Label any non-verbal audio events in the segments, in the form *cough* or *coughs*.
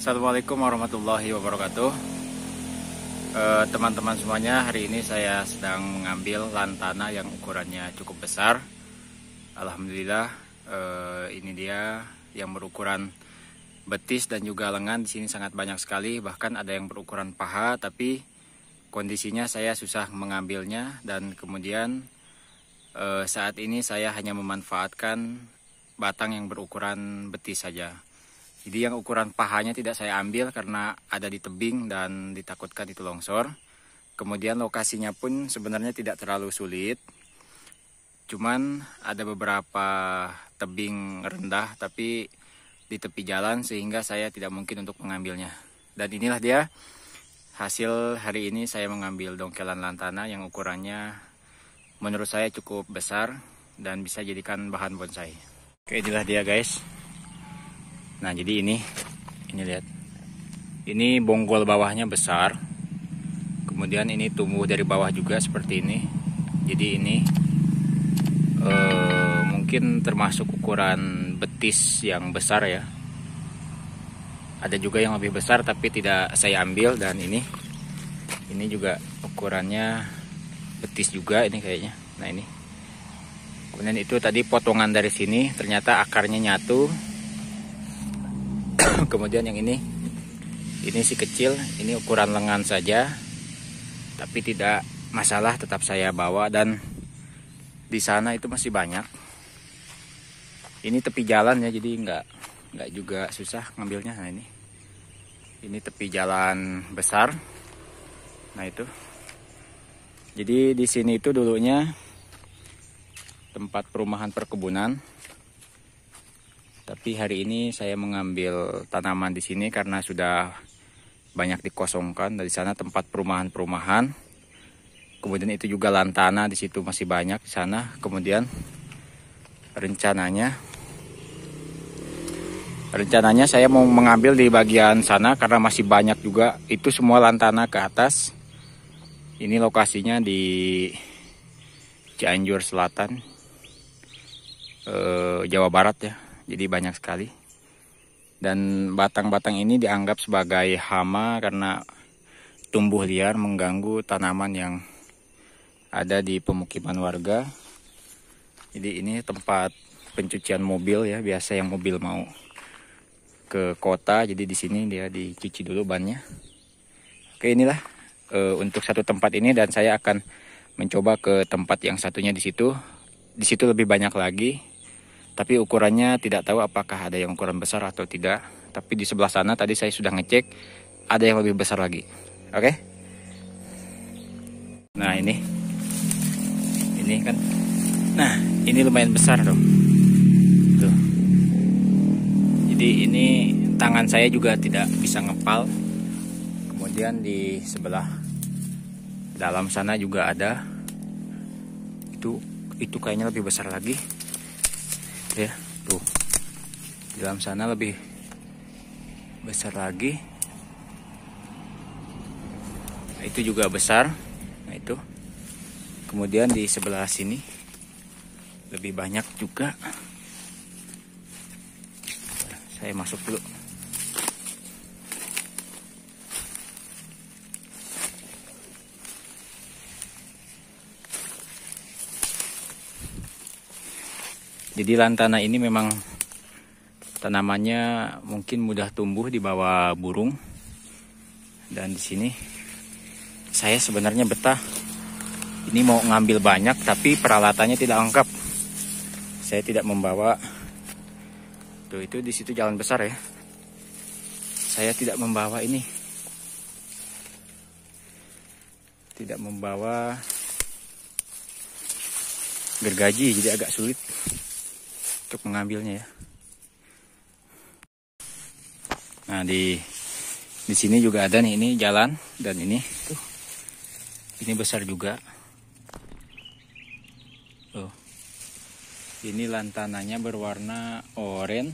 Assalamualaikum warahmatullahi wabarakatuh eh, Teman-teman semuanya hari ini saya sedang mengambil lantana yang ukurannya cukup besar Alhamdulillah eh, ini dia yang berukuran betis dan juga lengan di sini sangat banyak sekali bahkan ada yang berukuran paha tapi kondisinya saya susah mengambilnya dan kemudian eh, saat ini saya hanya memanfaatkan batang yang berukuran betis saja jadi yang ukuran pahanya tidak saya ambil karena ada di tebing dan ditakutkan itu longsor. Kemudian lokasinya pun sebenarnya tidak terlalu sulit. Cuman ada beberapa tebing rendah tapi di tepi jalan sehingga saya tidak mungkin untuk mengambilnya. Dan inilah dia hasil hari ini saya mengambil dongkelan lantana yang ukurannya menurut saya cukup besar dan bisa jadikan bahan bonsai. Oke, inilah dia guys. Nah jadi ini, ini lihat, ini bonggol bawahnya besar, kemudian ini tumbuh dari bawah juga seperti ini. Jadi ini eh, mungkin termasuk ukuran betis yang besar ya. Ada juga yang lebih besar tapi tidak saya ambil dan ini, ini juga ukurannya betis juga ini kayaknya. Nah ini. Kemudian itu tadi potongan dari sini ternyata akarnya nyatu *coughs* kemudian yang ini ini si kecil ini ukuran lengan saja tapi tidak masalah tetap saya bawa dan di sana itu masih banyak ini tepi jalan ya jadi nggak nggak juga susah ngambilnya nah ini ini tepi jalan besar nah itu jadi di sini itu dulunya tempat perumahan perkebunan tapi hari ini saya mengambil tanaman di sini karena sudah banyak dikosongkan dari sana tempat perumahan-perumahan. Kemudian itu juga lantana di situ masih banyak di sana. Kemudian rencananya rencananya saya mau mengambil di bagian sana karena masih banyak juga itu semua lantana ke atas ini lokasinya di Cianjur Selatan eh, Jawa Barat ya jadi banyak sekali dan batang-batang ini dianggap sebagai hama karena tumbuh liar mengganggu tanaman yang ada di pemukiman warga jadi ini tempat pencucian mobil ya biasa yang mobil mau ke kota jadi di sini dia dicuci dulu bannya oke inilah e, untuk satu tempat ini dan saya akan mencoba ke tempat yang satunya di situ di situ lebih banyak lagi tapi ukurannya tidak tahu apakah ada yang ukuran besar atau tidak tapi di sebelah sana tadi saya sudah ngecek ada yang lebih besar lagi oke okay? nah ini ini kan nah ini lumayan besar dong tuh jadi ini tangan saya juga tidak bisa ngepal kemudian di sebelah dalam sana juga ada itu itu kayaknya lebih besar lagi ya tuh di dalam sana lebih besar lagi nah, itu juga besar nah itu kemudian di sebelah sini lebih banyak juga saya masuk dulu Jadi lantana ini memang tanamannya mungkin mudah tumbuh di bawah burung. Dan di sini saya sebenarnya betah. Ini mau ngambil banyak tapi peralatannya tidak lengkap. Saya tidak membawa Tuh itu di situ jalan besar ya. Saya tidak membawa ini. Tidak membawa gergaji jadi agak sulit untuk mengambilnya ya. Nah di di sini juga ada nih ini jalan dan ini tuh ini besar juga. Oh Ini lantananya berwarna oranye.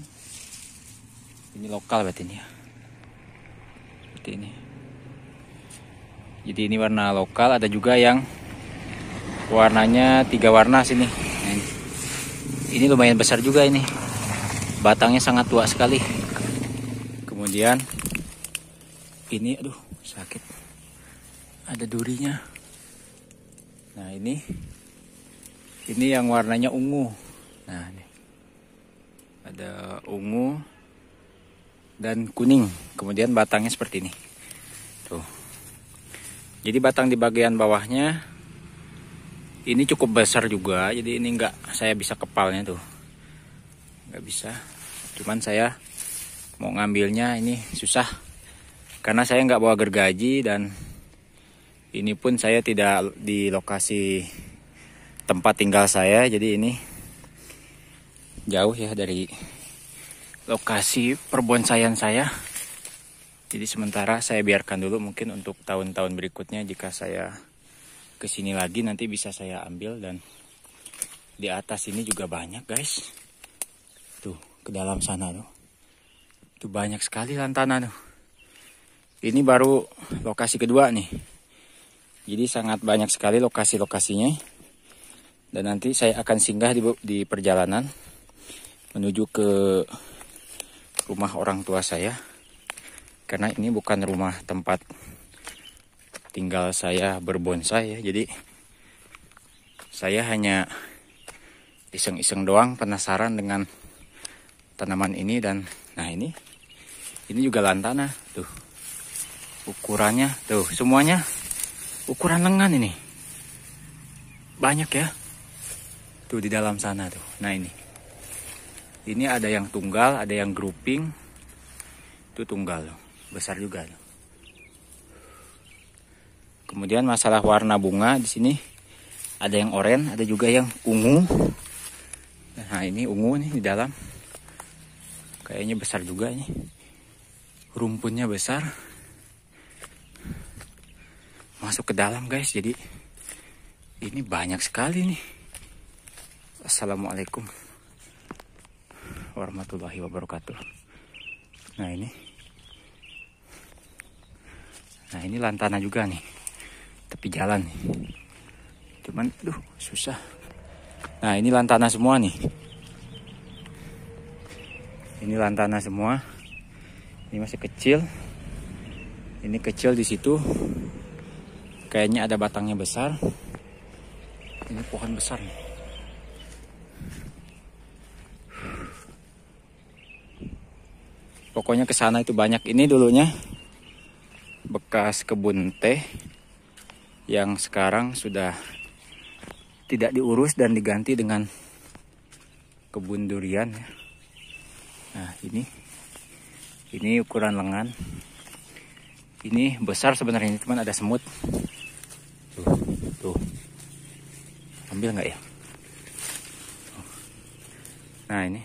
Ini lokal berarti ini ya. Seperti ini. Jadi ini warna lokal ada juga yang warnanya tiga warna sini ini lumayan besar juga ini batangnya sangat tua sekali kemudian ini aduh sakit ada durinya nah ini ini yang warnanya ungu nah ini ada ungu dan kuning kemudian batangnya seperti ini tuh jadi batang di bagian bawahnya ini cukup besar juga jadi ini enggak saya bisa kepalnya tuh enggak bisa cuman saya mau ngambilnya ini susah karena saya enggak bawa gergaji dan ini pun saya tidak di lokasi tempat tinggal saya jadi ini jauh ya dari lokasi perbonsaian saya jadi sementara saya biarkan dulu mungkin untuk tahun-tahun berikutnya jika saya ke sini lagi nanti bisa saya ambil dan di atas ini juga banyak guys tuh ke dalam sana tuh tuh banyak sekali lantana tuh ini baru lokasi kedua nih jadi sangat banyak sekali lokasi-lokasinya dan nanti saya akan singgah di, di perjalanan menuju ke rumah orang tua saya karena ini bukan rumah tempat tinggal saya berbonsai ya jadi saya hanya iseng-iseng doang penasaran dengan tanaman ini dan nah ini ini juga lantana tuh ukurannya tuh semuanya ukuran lengan ini banyak ya tuh di dalam sana tuh nah ini ini ada yang tunggal ada yang grouping itu tunggal besar juga loh. Kemudian masalah warna bunga di sini ada yang oranye, ada juga yang ungu. Nah ini ungu nih di dalam. Kayaknya besar juga ini. Rumpunnya besar. Masuk ke dalam guys, jadi ini banyak sekali nih. Assalamualaikum warahmatullahi wabarakatuh. Nah ini, nah ini lantana juga nih tepi jalan nih. Cuman aduh susah. Nah ini lantana semua nih. Ini lantana semua. Ini masih kecil. Ini kecil di situ. Kayaknya ada batangnya besar. Ini pohon besar nih. Pokoknya ke sana itu banyak ini dulunya bekas kebun teh yang sekarang sudah tidak diurus dan diganti dengan kebun durian ya. Nah, ini ini ukuran lengan. Ini besar sebenarnya, cuman ada semut. Tuh, tuh. Ambil nggak ya? Nah, ini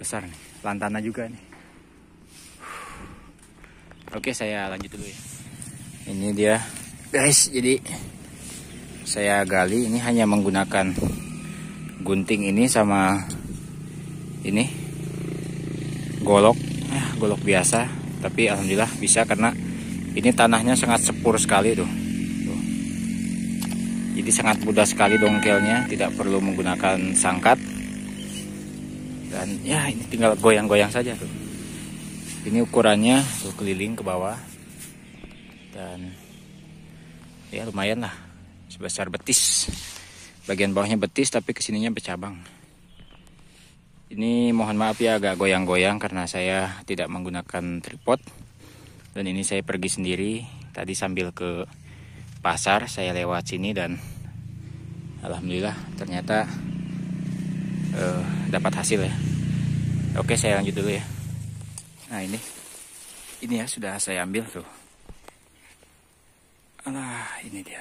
besar nih, lantana juga nih. Oke, saya lanjut dulu ya ini dia guys jadi saya gali ini hanya menggunakan gunting ini sama ini golok eh, golok biasa tapi alhamdulillah bisa karena ini tanahnya sangat sepur sekali tuh, jadi sangat mudah sekali dongkelnya tidak perlu menggunakan sangkat dan ya ini tinggal goyang-goyang saja tuh ini ukurannya tuh keliling ke bawah dan ya lumayan lah sebesar betis bagian bawahnya betis tapi kesininya bercabang ini mohon maaf ya agak goyang-goyang karena saya tidak menggunakan tripod dan ini saya pergi sendiri tadi sambil ke pasar saya lewat sini dan alhamdulillah ternyata uh, dapat hasil ya oke saya lanjut dulu ya nah ini ini ya sudah saya ambil tuh Nah, ini dia.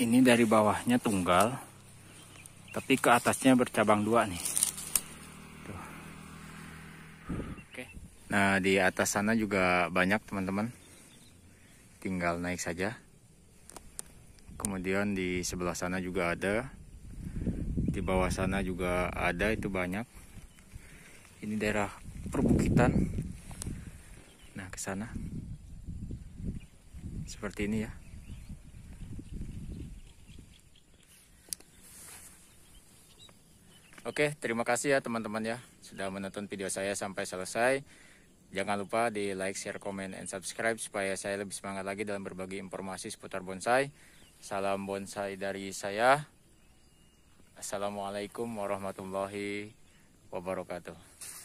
Ini dari bawahnya tunggal, tapi ke atasnya bercabang dua nih. Tuh. Oke. Nah, di atas sana juga banyak teman-teman. Tinggal naik saja. Kemudian di sebelah sana juga ada. Di bawah sana juga ada itu banyak. Ini daerah perbukitan. Nah, ke sana seperti ini ya Oke, terima kasih ya teman-teman ya sudah menonton video saya sampai selesai. Jangan lupa di like, share, comment, and subscribe supaya saya lebih semangat lagi dalam berbagi informasi seputar bonsai. Salam bonsai dari saya. Assalamualaikum warahmatullahi wabarakatuh.